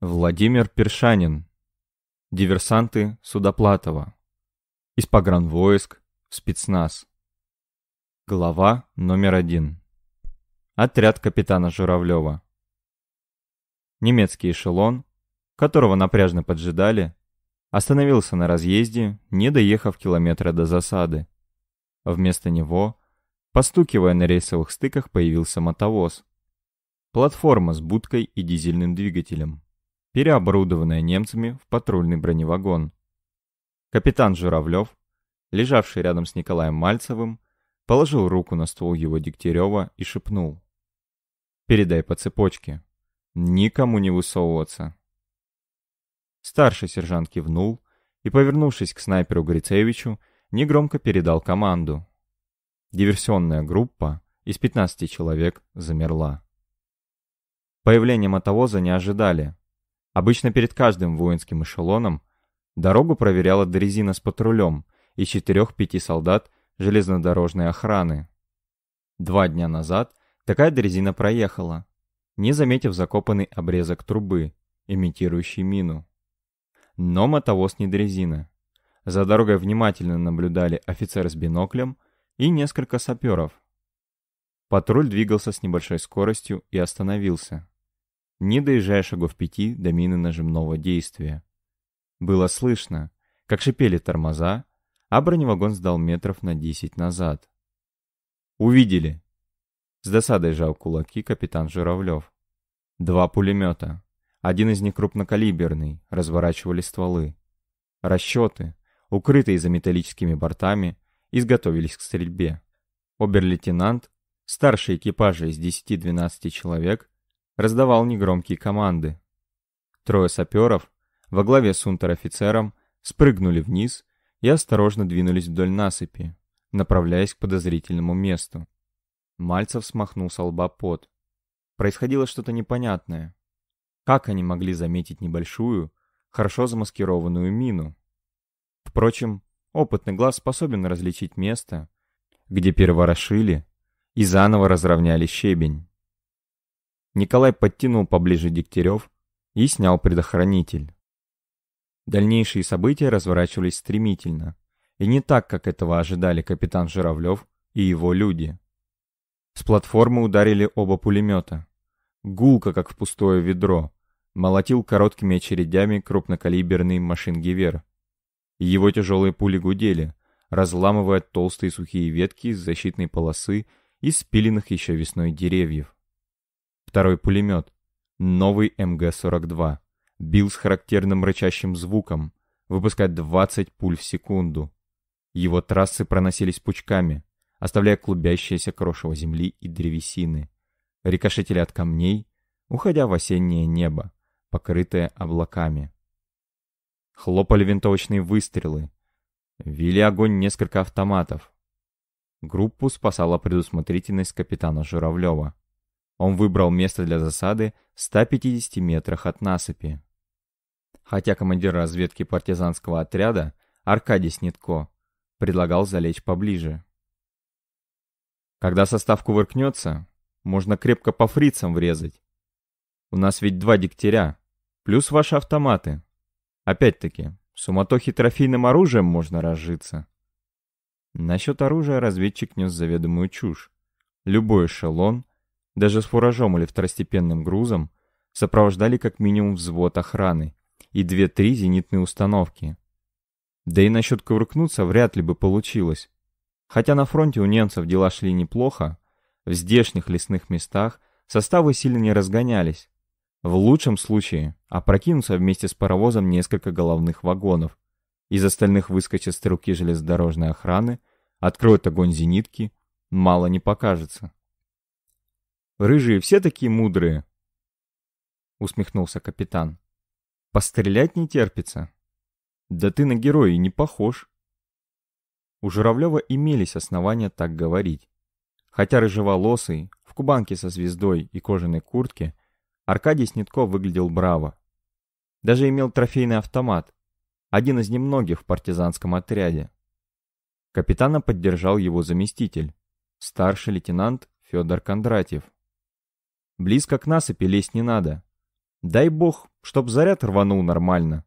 Владимир Першанин. Диверсанты Судоплатова. Из погранвойск в спецназ. Глава номер один. Отряд капитана Журавлева. Немецкий эшелон, которого напряжно поджидали, остановился на разъезде, не доехав километра до засады. Вместо него, постукивая на рейсовых стыках, появился мотовоз. Платформа с будкой и дизельным двигателем переоборудованная немцами в патрульный броневагон. Капитан Журавлев, лежавший рядом с Николаем Мальцевым, положил руку на ствол его Дегтярева и шепнул. «Передай по цепочке. Никому не высовываться». Старший сержант кивнул и, повернувшись к снайперу Грицевичу, негромко передал команду. Диверсионная группа из 15 человек замерла. Появление мотовоза не ожидали, Обычно перед каждым воинским эшелоном дорогу проверяла дрезина с патрулем из четырех-пяти солдат железнодорожной охраны. Два дня назад такая дрезина проехала, не заметив закопанный обрезок трубы, имитирующий мину. Но мотовоз не дрезина. За дорогой внимательно наблюдали офицер с биноклем и несколько саперов. Патруль двигался с небольшой скоростью и остановился не доезжая шагов пяти до мины нажимного действия. Было слышно, как шипели тормоза, а броневагон сдал метров на десять назад. «Увидели!» С досадой жал кулаки капитан Журавлев. Два пулемета. Один из них крупнокалиберный, разворачивали стволы. Расчеты, укрытые за металлическими бортами, изготовились к стрельбе. Обер-лейтенант, старший экипажа из 10-12 человек, раздавал негромкие команды. Трое саперов, во главе с унтер-офицером, спрыгнули вниз и осторожно двинулись вдоль насыпи, направляясь к подозрительному месту. Мальцев смахнул со лба пот. Происходило что-то непонятное. Как они могли заметить небольшую, хорошо замаскированную мину? Впрочем, опытный глаз способен различить место, где перворошили и заново разровняли щебень. Николай подтянул поближе Дегтярев и снял предохранитель. Дальнейшие события разворачивались стремительно, и не так, как этого ожидали капитан Журавлев и его люди. С платформы ударили оба пулемета. Гулка, как в пустое ведро, молотил короткими очередями крупнокалиберный машингевер. Его тяжелые пули гудели, разламывая толстые сухие ветки из защитной полосы и спиленных еще весной деревьев. Второй пулемет. Новый МГ-42. Бил с характерным рычащим звуком. Выпускать 20 пуль в секунду. Его трассы проносились пучками, оставляя клубящееся крошево земли и древесины. Рикошетили от камней, уходя в осеннее небо, покрытое облаками. Хлопали винтовочные выстрелы. Вели огонь несколько автоматов. Группу спасала предусмотрительность капитана Журавлева. Он выбрал место для засады в 150 метрах от насыпи. Хотя командир разведки партизанского отряда Аркадий Снитко предлагал залечь поближе. Когда состав кувыркнется, можно крепко по фрицам врезать. У нас ведь два дегтяря, плюс ваши автоматы. Опять-таки, суматохи трофейным оружием можно разжиться. Насчет оружия разведчик нес заведомую чушь. Любой эшелон даже с фуражом или второстепенным грузом, сопровождали как минимум взвод охраны и две-три зенитные установки. Да и насчет ковыркнуться вряд ли бы получилось. Хотя на фронте у немцев дела шли неплохо, в здешних лесных местах составы сильно не разгонялись. В лучшем случае опрокинутся вместе с паровозом несколько головных вагонов. Из остальных выскочат руки железнодорожной охраны, откроют огонь зенитки, мало не покажется. Рыжие все такие мудрые!» Усмехнулся капитан. «Пострелять не терпится. Да ты на героя не похож!» У Журавлева имелись основания так говорить. Хотя рыжеволосый, в кубанке со звездой и кожаной куртке, Аркадий Снитко выглядел браво. Даже имел трофейный автомат, один из немногих в партизанском отряде. Капитана поддержал его заместитель, старший лейтенант Федор Кондратьев. Близко к насыпи лезть не надо. Дай бог, чтоб заряд рванул нормально.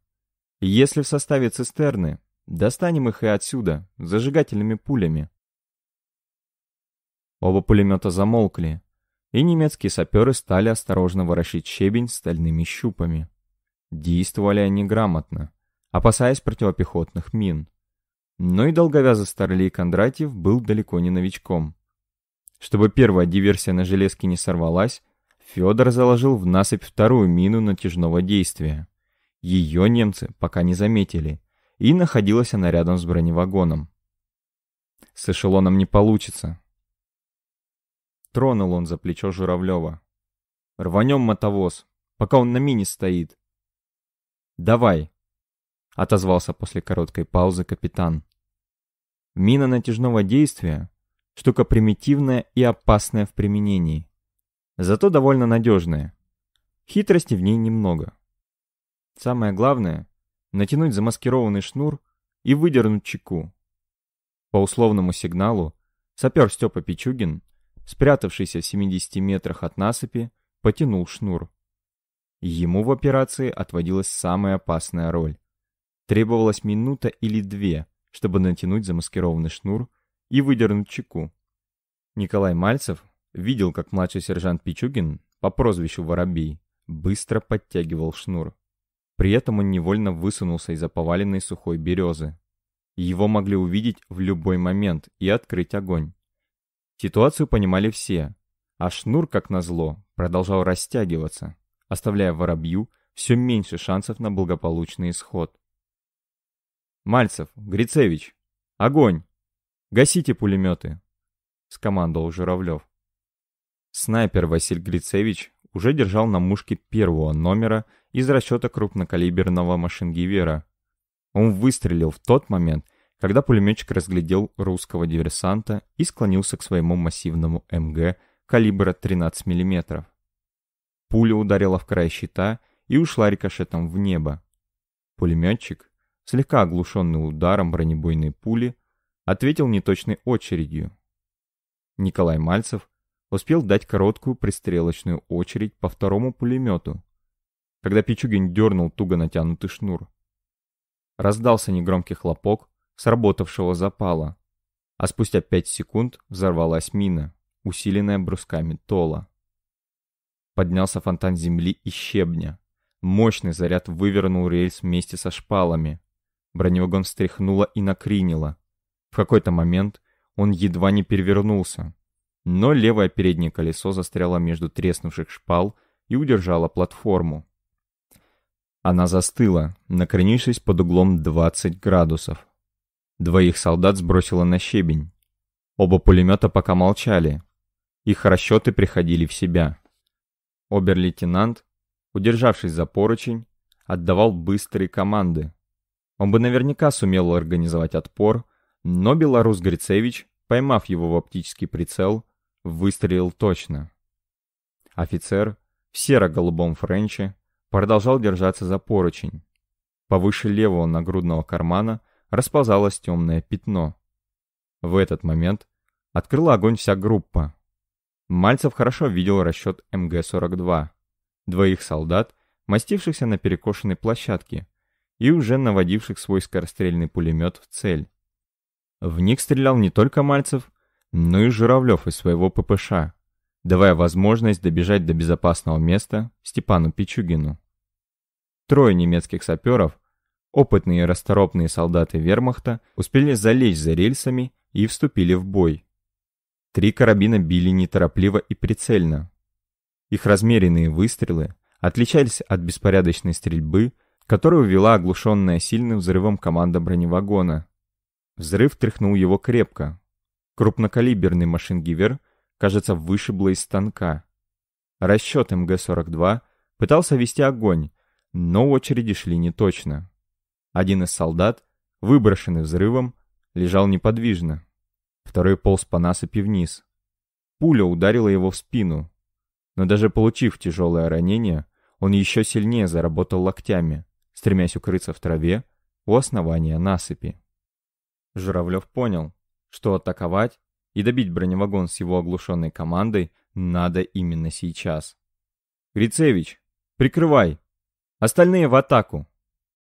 Если в составе цистерны, достанем их и отсюда, зажигательными пулями. Оба пулемета замолкли, и немецкие саперы стали осторожно ворошить щебень стальными щупами. Действовали они грамотно, опасаясь противопехотных мин. Но и долговязый старлей Кондратьев был далеко не новичком. Чтобы первая диверсия на железке не сорвалась, Федор заложил в насыпь вторую мину натяжного действия. Ее немцы пока не заметили, и находилась она рядом с броневагоном. С эшелоном не получится. Тронул он за плечо Журавлева. «Рванем мотовоз, пока он на мине стоит». «Давай», — отозвался после короткой паузы капитан. Мина натяжного действия — штука примитивная и опасная в применении зато довольно надежная. Хитрости в ней немного. Самое главное – натянуть замаскированный шнур и выдернуть чеку. По условному сигналу сапер Степа Пичугин, спрятавшийся в 70 метрах от насыпи, потянул шнур. Ему в операции отводилась самая опасная роль. Требовалась минута или две, чтобы натянуть замаскированный шнур и выдернуть чеку. Николай Мальцев Видел, как младший сержант Пичугин по прозвищу Воробей быстро подтягивал шнур. При этом он невольно высунулся из-за поваленной сухой березы. Его могли увидеть в любой момент и открыть огонь. Ситуацию понимали все, а шнур, как назло, продолжал растягиваться, оставляя воробью все меньше шансов на благополучный исход. «Мальцев, Грицевич, огонь! Гасите пулеметы!» — скомандовал Журавлев. Снайпер Василь Грицевич уже держал на мушке первого номера из расчета крупнокалиберного машингивера. Он выстрелил в тот момент, когда пулеметчик разглядел русского диверсанта и склонился к своему массивному МГ калибра 13 мм. Пуля ударила в край щита и ушла рикошетом в небо. Пулеметчик, слегка оглушенный ударом бронебойной пули, ответил неточной очередью. Николай Мальцев успел дать короткую пристрелочную очередь по второму пулемету, когда Пичугин дернул туго натянутый шнур. Раздался негромкий хлопок сработавшего запала, а спустя пять секунд взорвалась мина, усиленная брусками тола. Поднялся фонтан земли и щебня. Мощный заряд вывернул рельс вместе со шпалами. Броневагон встряхнуло и накренило. В какой-то момент он едва не перевернулся но левое переднее колесо застряло между треснувших шпал и удержало платформу. Она застыла, накренившись под углом 20 градусов. Двоих солдат сбросило на щебень. Оба пулемета пока молчали. Их расчеты приходили в себя. Обер-лейтенант, удержавшись за поручень, отдавал быстрые команды. Он бы наверняка сумел организовать отпор, но белорус Грицевич, поймав его в оптический прицел, Выстрелил точно. Офицер в серо-голубом френче продолжал держаться за поручень. Повыше левого нагрудного кармана расползалось темное пятно. В этот момент открыла огонь вся группа. Мальцев хорошо видел расчет МГ-42. Двоих солдат, мастившихся на перекошенной площадке и уже наводивших свой скорострельный пулемет в цель. В них стрелял не только Мальцев, ну и Журавлев из своего ППШ, давая возможность добежать до безопасного места Степану Пичугину. Трое немецких саперов, опытные и расторопные солдаты вермахта, успели залечь за рельсами и вступили в бой. Три карабина били неторопливо и прицельно. Их размеренные выстрелы отличались от беспорядочной стрельбы, которую вела оглушенная сильным взрывом команда броневагона. Взрыв тряхнул его крепко, Крупнокалиберный машингивер, кажется, вышибло из станка. Расчет МГ-42 пытался вести огонь, но очереди шли не точно. Один из солдат, выброшенный взрывом, лежал неподвижно. Второй полз по насыпи вниз. Пуля ударила его в спину. Но даже получив тяжелое ранение, он еще сильнее заработал локтями, стремясь укрыться в траве у основания насыпи. Журавлев понял, что атаковать и добить броневагон с его оглушенной командой надо именно сейчас. «Грицевич, прикрывай! Остальные в атаку!»